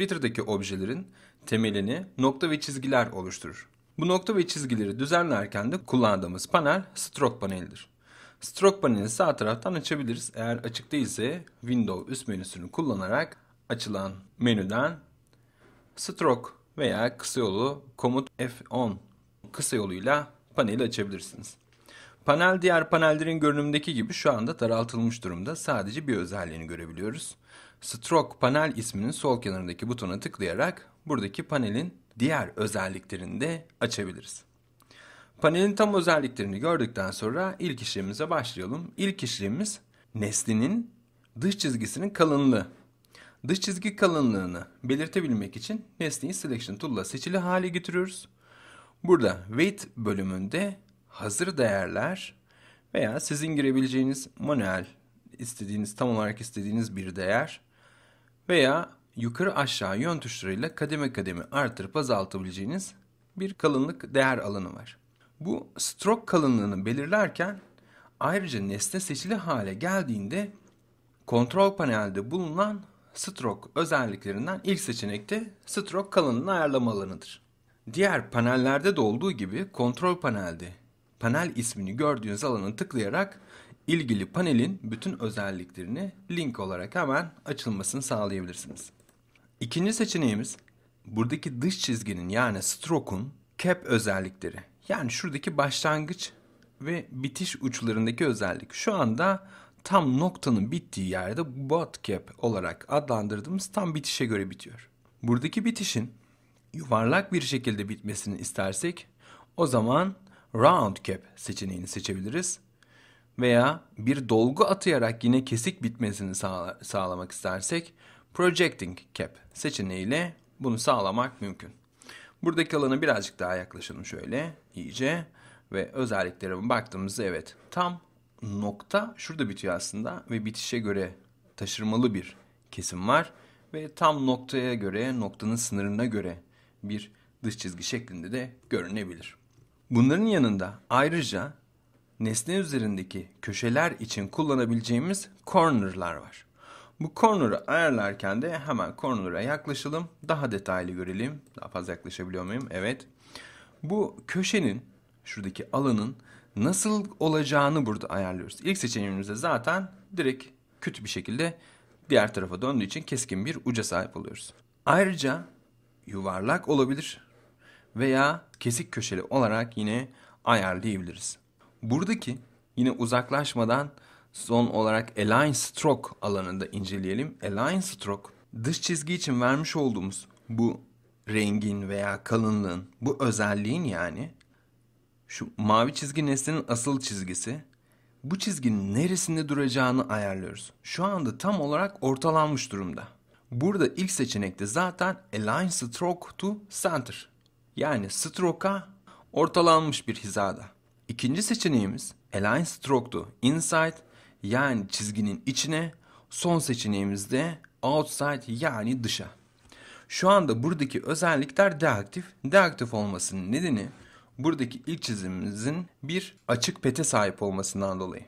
Twitter'daki objelerin temelini nokta ve çizgiler oluşturur. Bu nokta ve çizgileri düzenlerken de kullandığımız panel stroke panelidir. Stroke panelini sağ taraftan açabiliriz. Eğer açık değilse Windows üst menüsünü kullanarak açılan menüden stroke veya kısa yolu komut F10 kısa yoluyla paneli açabilirsiniz. Panel diğer panellerin görünümdeki gibi şu anda daraltılmış durumda. Sadece bir özelliğini görebiliyoruz. Stroke panel isminin sol kenarındaki butona tıklayarak buradaki panelin diğer özelliklerini de açabiliriz. Panelin tam özelliklerini gördükten sonra ilk işlemimize başlayalım. İlk işlemimiz neslinin dış çizgisinin kalınlığı. Dış çizgi kalınlığını belirtebilmek için nesneyi Selection Tool'la seçili hale getiriyoruz. Burada Weight bölümünde hazır değerler veya sizin girebileceğiniz manuel istediğiniz tam olarak istediğiniz bir değer veya yukarı aşağı yön tuşlarıyla kademe kademe artırıp azaltabileceğiniz bir kalınlık değer alanı var. Bu stroke kalınlığını belirlerken ayrıca nesne seçili hale geldiğinde kontrol panelde bulunan stroke özelliklerinden ilk seçenekte stroke kalınlığını ayarlama alanıdır. Diğer panellerde de olduğu gibi kontrol panelde panel ismini gördüğünüz alana tıklayarak ilgili panelin bütün özelliklerini link olarak hemen açılmasını sağlayabilirsiniz. İkinci seçeneğimiz buradaki dış çizginin yani stroke'un cap özellikleri. Yani şuradaki başlangıç ve bitiş uçlarındaki özellik. Şu anda tam noktanın bittiği yerde bot cap olarak adlandırdığımız tam bitişe göre bitiyor. Buradaki bitişin yuvarlak bir şekilde bitmesini istersek o zaman round cap seçeneğini seçebiliriz. Veya bir dolgu atayarak yine kesik bitmesini sağlamak istersek projecting cap seçeneğiyle bunu sağlamak mümkün. Buradaki alana birazcık daha yaklaşalım şöyle iyice ve özelliklerine baktığımızda evet tam nokta şurada bitiyor aslında ve bitişe göre taşırmalı bir kesim var ve tam noktaya göre noktanın sınırına göre bir dış çizgi şeklinde de görünebilir. Bunların yanında ayrıca nesne üzerindeki köşeler için kullanabileceğimiz cornerlar var. Bu corner'ı ayarlarken de hemen corner'a yaklaşalım. Daha detaylı görelim. Daha fazla yaklaşabiliyor muyum? Evet. Bu köşenin, şuradaki alanın nasıl olacağını burada ayarlıyoruz. İlk seçeneğimizde zaten direkt kötü bir şekilde diğer tarafa döndüğü için keskin bir uca sahip oluyoruz. Ayrıca yuvarlak olabilir veya kesik köşeli olarak yine ayarlayabiliriz. Buradaki yine uzaklaşmadan son olarak align stroke da inceleyelim. Align stroke dış çizgi için vermiş olduğumuz bu rengin veya kalınlığın bu özelliğin yani şu mavi çizgi nesnenin asıl çizgisi bu çizginin neresinde duracağını ayarlıyoruz. Şu anda tam olarak ortalanmış durumda. Burada ilk seçenekte zaten align stroke to center yani stroke'a ortalanmış bir hizada. İkinci seçeneğimiz align strokedu inside yani çizginin içine, son seçeneğimiz de outside yani dışa. Şu anda buradaki özellikler deaktif. Deaktif olmasının nedeni buradaki ilk çizimimizin bir açık pete sahip olmasından dolayı.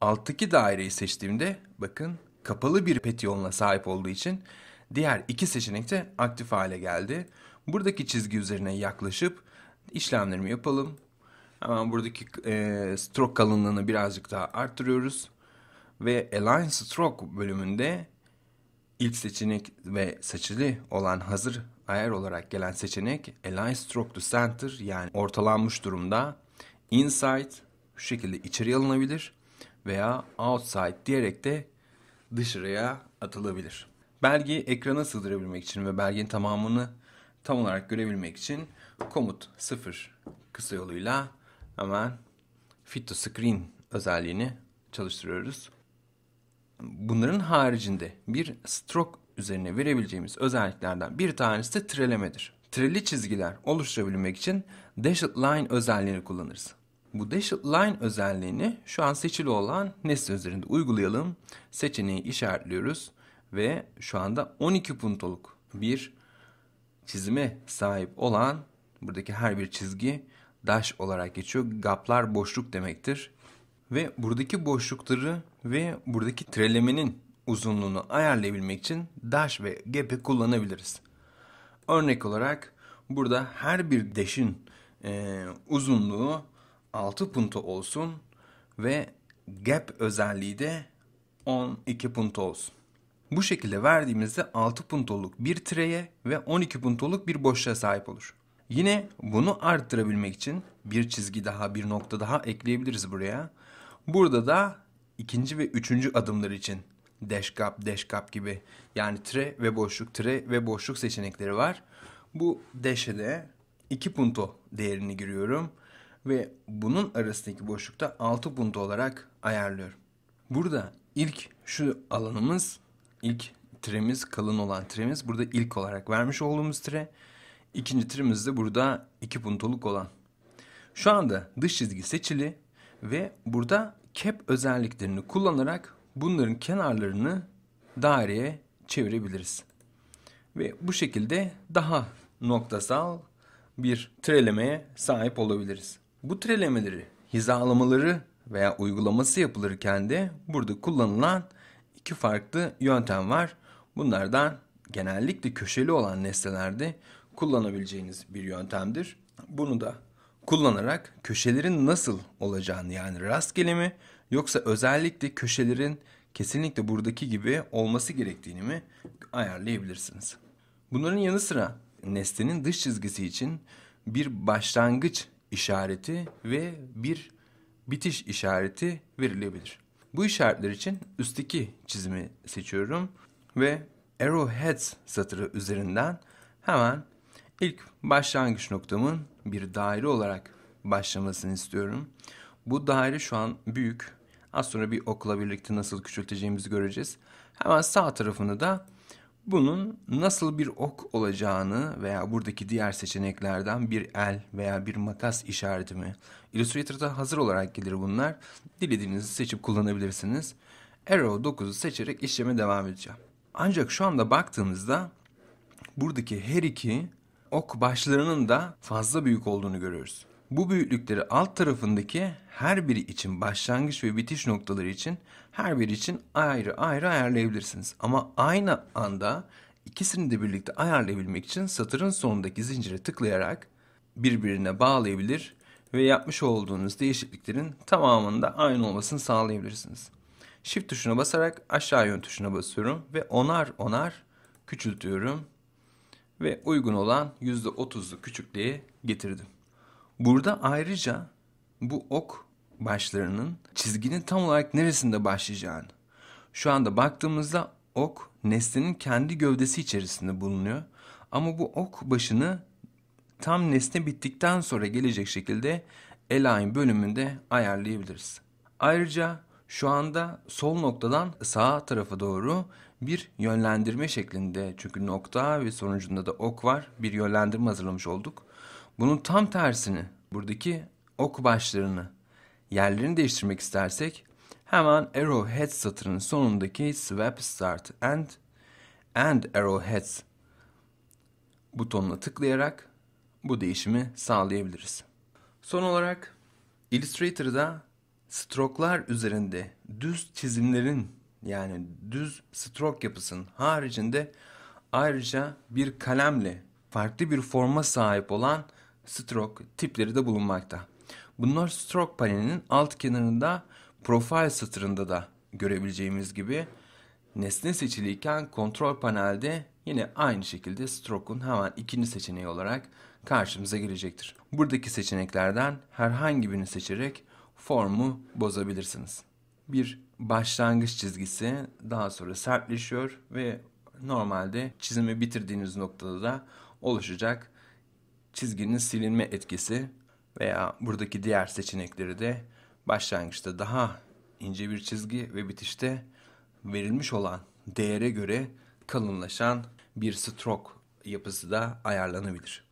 Alttaki daireyi seçtiğimde bakın kapalı bir pet yoluna sahip olduğu için diğer iki seçenek de aktif hale geldi. Buradaki çizgi üzerine yaklaşıp işlemlerimi yapalım. Hemen buradaki e, stroke kalınlığını birazcık daha arttırıyoruz. Ve Align Stroke bölümünde ilk seçenek ve seçili olan hazır ayar olarak gelen seçenek Align Stroke to Center yani ortalanmış durumda Inside şu şekilde içeri alınabilir veya Outside diyerek de dışarıya atılabilir. Belgeyi ekrana sığdırabilmek için ve belgenin tamamını tam olarak görebilmek için komut 0 kısa yoluyla hemen fit to screen özelliğini çalıştırıyoruz. Bunların haricinde bir stroke üzerine verebileceğimiz özelliklerden bir tanesi de trelemedir. Treli çizgiler oluşturabilmek için dashed line özelliğini kullanırız. Bu dashed line özelliğini şu an seçili olan nesne üzerinde uygulayalım. Seçeneği işaretliyoruz ve şu anda 12 puntoluk bir çizime sahip olan buradaki her bir çizgi daş olarak geçiyor. Gaplar boşluk demektir. Ve buradaki boşlukları ve buradaki trelemenin uzunluğunu ayarlayabilmek için daş ve gap'i kullanabiliriz. Örnek olarak burada her bir dash'in e, uzunluğu 6 punto olsun ve gap özelliği de 12 punto olsun. Bu şekilde verdiğimizde 6 puntoluk bir treye ve 12 puntoluk bir boşluğa sahip olur. Yine bunu arttırabilmek için bir çizgi daha bir nokta daha ekleyebiliriz buraya. Burada da ikinci ve üçüncü adımlar için dash gap, dash gap gibi yani tre ve boşluk, tre ve boşluk seçenekleri var. Bu dash'e de 2 punto değerini giriyorum ve bunun arasındaki boşlukta 6 punto olarak ayarlıyorum. Burada ilk şu alanımız ilk tiremiz kalın olan tiremiz burada ilk olarak vermiş olduğumuz tire. İkinci tirimiz de burada iki puntoluk olan. Şu anda dış çizgi seçili ve burada kep özelliklerini kullanarak bunların kenarlarını daireye çevirebiliriz. Ve bu şekilde daha noktasal bir trelemeye sahip olabiliriz. Bu trelemeleri, hizalamaları veya uygulaması yapılırken de burada kullanılan iki farklı yöntem var. Bunlardan genellikle köşeli olan nesnelerde kullanabileceğiniz bir yöntemdir. Bunu da kullanarak köşelerin nasıl olacağını yani rastgele mi yoksa özellikle köşelerin kesinlikle buradaki gibi olması gerektiğini mi ayarlayabilirsiniz. Bunların yanı sıra nesnenin dış çizgisi için bir başlangıç işareti ve bir bitiş işareti verilebilir. Bu işaretler için üstteki çizimi seçiyorum ve Arrowheads satırı üzerinden hemen ilk başlangıç noktamın bir daire olarak başlamasını istiyorum. Bu daire şu an büyük. Az sonra bir okla birlikte nasıl küçülteceğimizi göreceğiz. Hemen sağ tarafını da bunun nasıl bir ok olacağını veya buradaki diğer seçeneklerden bir el veya bir makas işareti mi? Illustrator'da hazır olarak gelir bunlar. Dilediğinizi seçip kullanabilirsiniz. Arrow 9'u seçerek işleme devam edeceğim. Ancak şu anda baktığımızda buradaki her iki ok başlarının da fazla büyük olduğunu görüyoruz. Bu büyüklükleri alt tarafındaki her biri için başlangıç ve bitiş noktaları için her biri için ayrı ayrı ayarlayabilirsiniz. Ama aynı anda ikisini de birlikte ayarlayabilmek için satırın sonundaki zincire tıklayarak birbirine bağlayabilir ve yapmış olduğunuz değişikliklerin tamamında aynı olmasını sağlayabilirsiniz. Shift tuşuna basarak aşağı yön tuşuna basıyorum ve onar onar küçültüyorum ve uygun olan %30'luk küçüklüğe getirdim. Burada ayrıca bu ok başlarının çizginin tam olarak neresinde başlayacağını. Şu anda baktığımızda ok nesnenin kendi gövdesi içerisinde bulunuyor. Ama bu ok başını tam nesne bittikten sonra gelecek şekilde align bölümünde ayarlayabiliriz. Ayrıca şu anda sol noktadan sağ tarafa doğru bir yönlendirme şeklinde çünkü nokta ve sonucunda da ok var bir yönlendirme hazırlamış olduk. Bunun tam tersini, buradaki ok başlarını, yerlerini değiştirmek istersek hemen arrowhead satırının sonundaki swap start and and arrowheads butonuna tıklayarak bu değişimi sağlayabiliriz. Son olarak Illustrator'da stroklar üzerinde düz çizimlerin yani düz stroke yapısının haricinde ayrıca bir kalemle farklı bir forma sahip olan stroke tipleri de bulunmakta. Bunlar stroke panelinin alt kenarında Profile satırında da görebileceğimiz gibi nesne seçiliyken kontrol panelde yine aynı şekilde stroke'un hemen ikinci seçeneği olarak karşımıza gelecektir. Buradaki seçeneklerden herhangi birini seçerek formu bozabilirsiniz. Bir başlangıç çizgisi daha sonra sertleşiyor ve normalde çizimi bitirdiğiniz noktada da oluşacak çizginin silinme etkisi veya buradaki diğer seçenekleri de başlangıçta daha ince bir çizgi ve bitişte verilmiş olan değere göre kalınlaşan bir stroke yapısı da ayarlanabilir.